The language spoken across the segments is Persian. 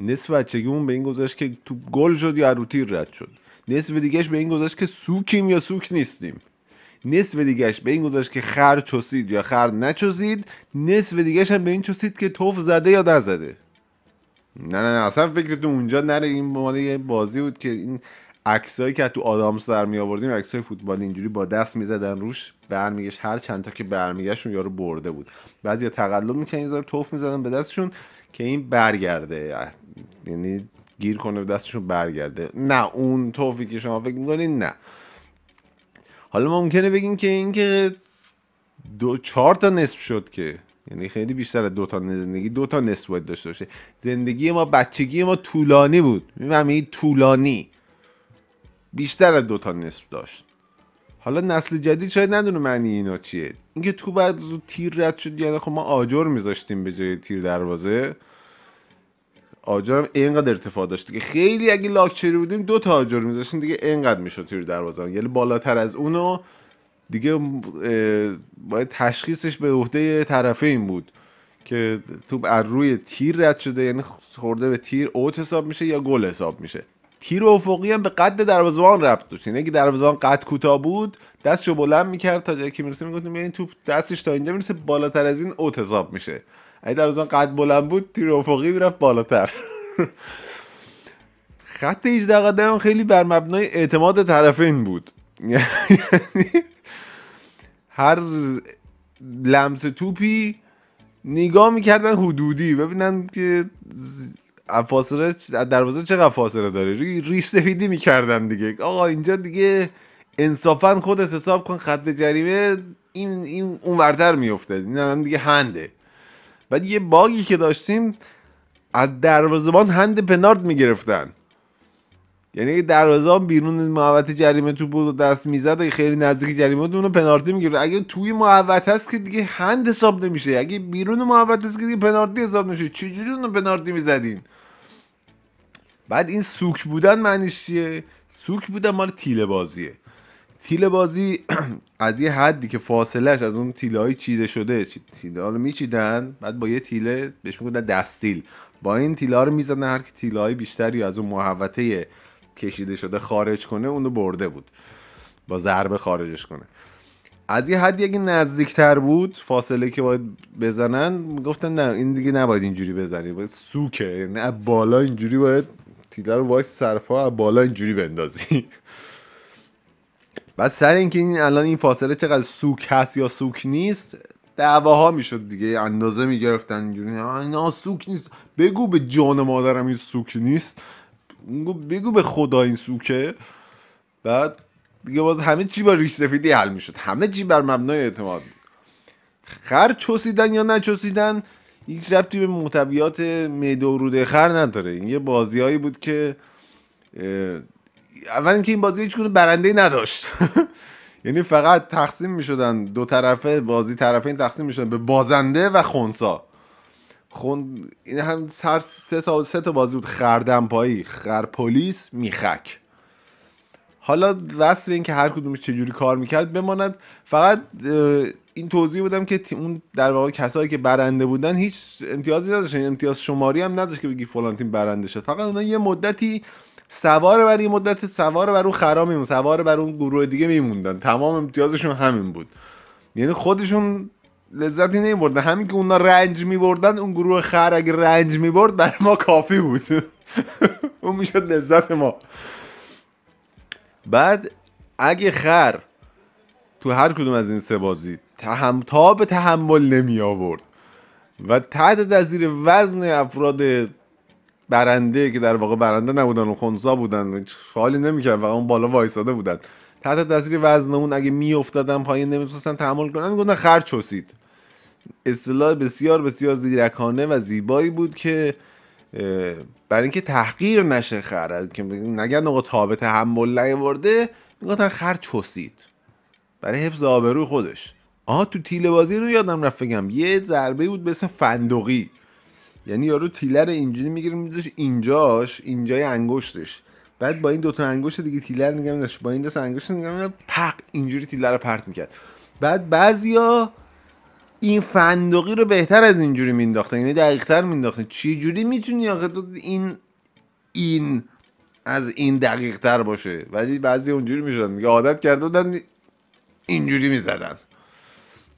نصف بچگیمون به این گذاشت که تو گل شد یا رو تیر رد شد نصف دیگهش به این گذاشت که سوکیم یا سوک نیستیم نصف دیگهش به این گذاشت که خر چوسید یا خر نچوزید. نصف دیگهش هم به این چوسید که توف زده یا نزده نه نه نه اصلا فکرتون اونجا نره این یه بازی بود که این عکسایی که تو آدام سر می آوردیم عکسای فوتبال اینجوری با دست میزدن روش برمیگشت هر چند تا که برمیگشتون یارو برده بود بعضیا تقلب میکنن توف میزدن به دستشون که این برگرده یعنی گیر کنه دستشون برگرده نه اون توفی که شما فکر میکنین نه حالا ممکنه بگیم که اینکه دو چهار تا نصف شد که یعنی خیلی بیشتر دو تا زندگی دو تا نصف باید داشته باشه زندگی ما بچگی ما طولانی بود میفهمی طولانی بیشتر از دو تا نصف داشت حالا نسل جدید شاید ندونه معنی اینا چیه اینکه تو بعد زود تیر رد شد یعنی خب ما آجر میذاشتیم به جای تیر دروازه آجرم اینقدر ارتفاع داشت که خیلی اگه لاکچری بودیم دو تا آجر میذاشتیم دیگه اینقدر میشد تیر دروازه یعنی بالاتر از اونو دیگه باید تشخیصش به عهده طرفین بود که توپ از روی تیر رد شده یعنی خورده به تیر اوت حساب میشه یا گل حساب میشه تیر افقی هم به قد دروازه‌بان ربط داشت یعنی اگه دروازه‌بان قد کوتاه بود دستشو بلند میکرد تا جایی که میرسه میگفتیم این توپ دستش تا اینجا میرسه بالاتر از این اوت حساب میشه اگه در اون قد بلند بود تیر افقی میرفت بالاتر خط 18 قدم خیلی بر مبنای اعتماد طرفین بود یعنی هر لمس توپی نگاه میکردن حدودی ببینن که فاصله دروازه چقدر فاصله داره ریش سفیدی میکردن دیگه آقا اینجا دیگه انصافا خود حساب کن خط جریمه این این اونورتر میفته این دیگه هنده بعد یه باگی که داشتیم از دروازبان هند پنارد میگرفتن یعنی اگه بیرون محوطه جریمه تو بود و دست میزد اگه خیلی نزدیک جریمه بود اونو پنارتی میگیره اگه توی محوطه هست که دیگه هند حساب نمیشه اگه بیرون محوطه هست که دیگه پنارتی حساب نمیشه چجوری اونو پنارتی میزدین بعد این سوک بودن معنیش چیه سوک بودن مال تیله بازیه تیل بازی از یه حدی که فاصلهش از اون تیله های چیده شده تیله رو میچیدن بعد با یه تیله بهش میگفتن دستیل با این تیله رو میزدن هر که تیله های بیشتری از اون محوطه کشیده شده خارج کنه اون رو برده بود با ضربه خارجش کنه از یه حدی اگه نزدیکتر بود فاصله که باید بزنن میگفتن نه این دیگه نباید اینجوری بزنی باید سوکه نه یعنی بالا اینجوری باید تیله رو وایس سرپا بالا اینجوری بندازی بعد سر اینکه این الان این فاصله چقدر سوک هست یا سوک نیست دعواها میشد دیگه اندازه میگرفتن اینجوری اینا سوک نیست بگو به جان مادرم این سوک نیست بگو به خدا این سوکه بعد دیگه باز همه چی با ریش سفیدی حل میشد همه چی بر مبنای اعتماد خر چوسیدن یا نچوسیدن هیچ ربطی به محتویات میده و خر نداره این یه بازیهایی بود که اول اینکه این بازی هیچ برنده برنده نداشت یعنی فقط تقسیم میشدن دو طرفه بازی طرفین تقسیم میشدن به بازنده و خونسا خون این هم سر سه تا سه تا بازی بود خردمپایی خرپلیس میخک حالا وصف این که هر کدومش چجوری کار میکرد بماند فقط این توضیح بودم که اون در واقع کسایی که برنده بودن هیچ امتیازی نداشتن یعنی امتیاز شماری هم نداشت که بگی فلان تیم برنده شد فقط اونا یه مدتی سوار بر این مدت سوار بر اون خرا میمون سوار بر اون گروه دیگه میموندن تمام امتیازشون همین بود یعنی خودشون لذتی نمیبردن همین که اونا رنج میبردن اون گروه خر اگه رنج میبرد برای ما کافی بود اون میشد لذت ما بعد اگه خر تو هر کدوم از این سه بازی تهم به تحمل نمی آورد و تحت تاثیر وزن افراد برنده که در واقع برنده نبودن و خونسا بودن فعالی نمیکرد و اون بالا وایساده بودن تحت تاثیر وزن اون اگه میافتادن پایین نمیتونستن تحمل کنن میگفتن خر چوسید اصطلاح بسیار بسیار زیرکانه و زیبایی بود که برای اینکه تحقیر نشه خر که نگن آقا هم تحمل ورده میگفتن خر چوسید برای حفظ آبروی خودش آها تو تیله بازی رو یادم رفت بگم یه ضربه بود به اسم فندقی یعنی یارو تیلر اینجوری میگیره میذاش اینجاش اینجای انگشتش بعد با این دوتا انگشت دیگه تیلر نگم با این دست انگشت نگم پق اینجوری تیلر رو پرت میکرد بعد بعضیا این فندقی رو بهتر از اینجوری مینداختن یعنی دقیقتر مینداخته چی جوری میتونی آخه این این از این دقیق باشه ولی بعضی اونجوری میشدن دیگه عادت کرده بودن اینجوری میزدن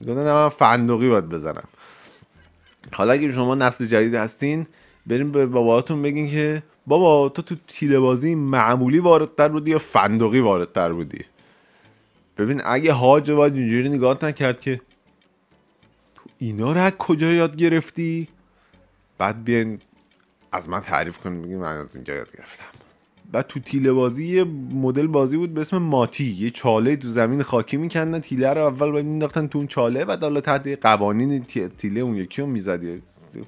گفتن من فندقی باید بزنم حالا اگه شما نسل جدید هستین بریم به باباتون بگین که بابا تو تو تیره بازی معمولی واردتر بودی یا فندقی واردتر بودی ببین اگه حاج باید اینجوری نگاه نکرد که تو اینا رو از کجا یاد گرفتی بعد بیاین از من تعریف کنیم بگیم من از اینجا یاد گرفتم و تو تیله بازی یه مدل بازی بود به اسم ماتی یه چاله تو زمین خاکی میکندن تیله رو اول باید مینداختن تو اون چاله و حالا تحت قوانین تیله اون یکی رو میزدی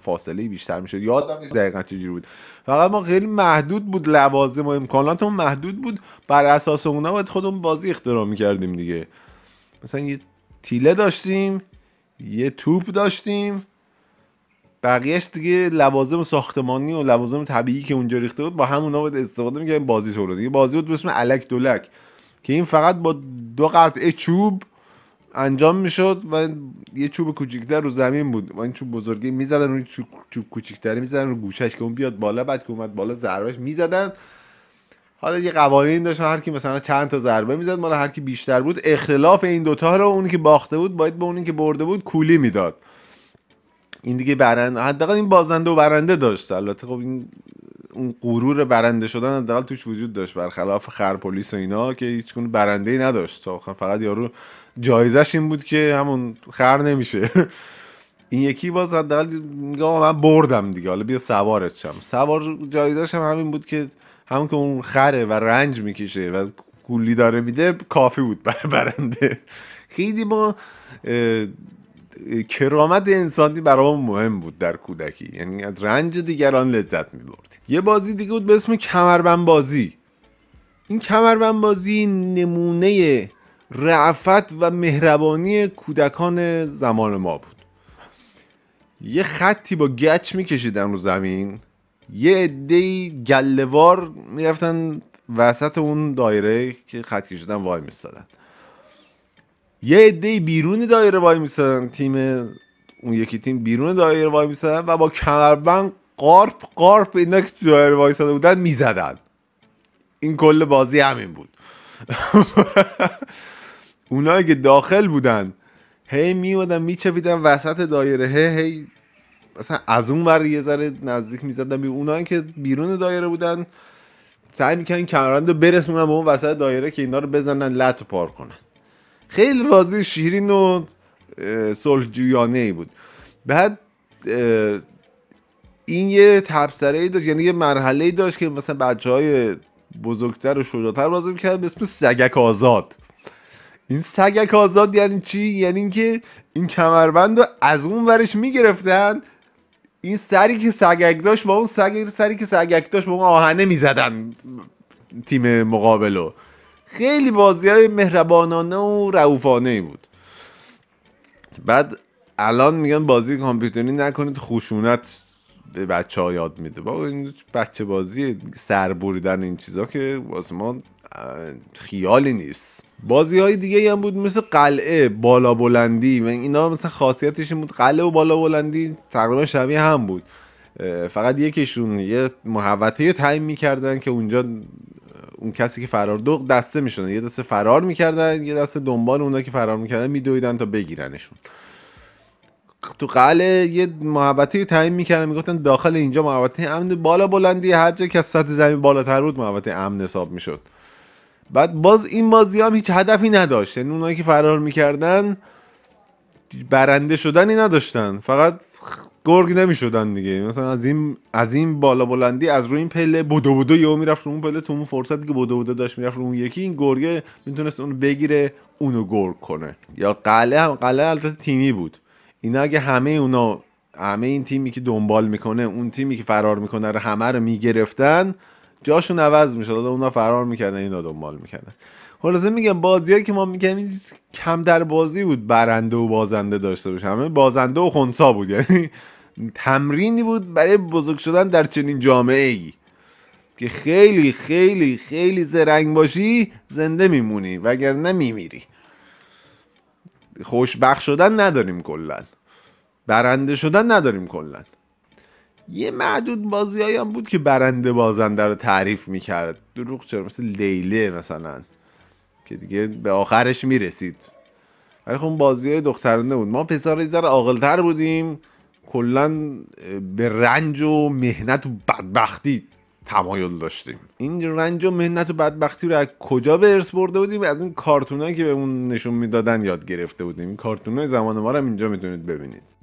فاصله بیشتر میشد یادم دقیقا چجوری بود فقط ما خیلی محدود بود لوازم و امکاناتمون محدود بود بر اساس اونها باید خودمون بازی اختراع میکردیم دیگه مثلا یه تیله داشتیم یه توپ داشتیم بقیهش دیگه لوازم ساختمانی و لوازم طبیعی که اونجا ریخته بود با همونا بود استفاده می‌کردن بازی تولید یه بازی بود به اسم الک دولک که این فقط با دو قطعه چوب انجام میشد و یه چوب کوچیکتر رو زمین بود و این چوب بزرگی میزدن روی چوب, چوب کوچیکتره میزدن رو گوشش که اون بیاد بالا بعد که اومد بالا ضربش میزدن حالا یه قوانین داشت هر کی مثلا چند تا ضربه میزد مال هر کی بیشتر بود اختلاف این دوتا رو اونی که باخته بود باید به اونی که برده بود کولی میداد این دیگه برنده حداقل این بازنده و برنده داشت البته خب این اون غرور برنده شدن حداقل توش وجود داشت برخلاف پلیس و اینا که هیچکون برنده ای نداشت تا فقط یارو جایزش این بود که همون خر نمیشه این یکی باز حداقل میگه من بردم دیگه حالا بیا سوارت شم سوار جایزش هم همین بود که همون که اون خره و رنج میکشه و گولی داره میده کافی بود برنده خیلی ما کرامت انسانی برام مهم بود در کودکی یعنی از رنج دیگران لذت میبردیم یه بازی دیگه بود به اسم کمربن بازی این کمربن بازی نمونه رعفت و مهربانی کودکان زمان ما بود یه خطی با گچ میکشیدن رو زمین یه عده گلوار میرفتن وسط اون دایره که خط کشیدن وای میستادن یه عده بیرون دایره وای میسادن تیم اون یکی تیم بیرون دایره وای میسادن و با کمربند قارپ قارپ اینا که تو دایره وایساده بودن میزدن این کل بازی همین بود اونایی که داخل بودن هی میومدن میچپیدن وسط دایره هی مثلا از اون ور یه ذره نزدیک میزدن به اونایی که بیرون دایره بودن سعی میکنن کمربند رو برسونن به اون وسط دایره که اینا رو بزنن لط پار کنن خیلی بازی شیرین و سلجویانه ای بود بعد این یه تبصره ای داشت یعنی یه مرحله ای داشت که مثلا بچه های بزرگتر و شجاعتر بازی میکردن به اسم سگک آزاد این سگک آزاد یعنی چی یعنی اینکه این کمربند رو از اون ورش میگرفتن این سری که سگک داشت با اون سگ سری که سگک داشت با اون آهنه میزدن تیم مقابلو خیلی بازی های مهربانانه و روفانه ای بود بعد الان میگن بازی کامپیوتری نکنید خشونت به بچه ها یاد میده با این بچه بازی سر این چیزا که واسه ما خیالی نیست بازی های دیگه هم بود مثل قلعه بالا بلندی و اینا مثل خاصیتش بود قلعه و بالا بلندی تقریبا شبیه هم بود فقط یکیشون یه محوطه تعیین میکردن که اونجا اون کسی که فرار دو دسته میشدن یه دسته فرار میکردن یه دسته دنبال اونا که فرار میکردن میدویدن تا بگیرنشون تو قله یه محوطه تعیین میکردن میگفتن داخل اینجا محوطه امن بالا بلندی هر جا که از سطح زمین بالاتر بود محوطه امن حساب میشد بعد باز این بازی هم هیچ هدفی نداشت یعنی اونایی که فرار میکردن برنده شدنی نداشتن فقط گرگ نمیشدن دیگه مثلا از این از این بالا بلندی از روی این پله بودو بودو یهو میرفت رو اون پله تو اون فرصت که بودو بودو داشت میرفت رو اون یکی این گرگه میتونست اونو بگیره اونو گرگ کنه یا قله هم قله البته تیمی بود اینا اگه همه اونا همه این تیمی که دنبال میکنه اون تیمی که فرار میکنه رو همه رو میگرفتن جاشون عوض میشد اونا فرار میکردن اینا دنبال میکردن خلاصه میگم بازیایی که ما میگم کم در بازی بود برنده و بازنده داشته باشه همه بازنده و خونسا بود یعنی تمرینی بود برای بزرگ شدن در چنین جامعه ای که خیلی خیلی خیلی زرنگ باشی زنده میمونی وگرنه میمیری خوشبخت شدن نداریم کلا برنده شدن نداریم کلا یه معدود بازی هم بود که برنده بازنده رو تعریف میکرد دروغ چرا مثل لیله مثلا که دیگه به آخرش میرسید ولی خب بازی های دخترانه بود ما پسر یه ذره عاقلتر بودیم کلا به رنج و مهنت و بدبختی تمایل داشتیم این رنج و مهنت و بدبختی رو از کجا به ارث برده بودیم از این کارتونایی که بهمون نشون میدادن یاد گرفته بودیم این کارتونای زمان ما رو هم اینجا میتونید ببینید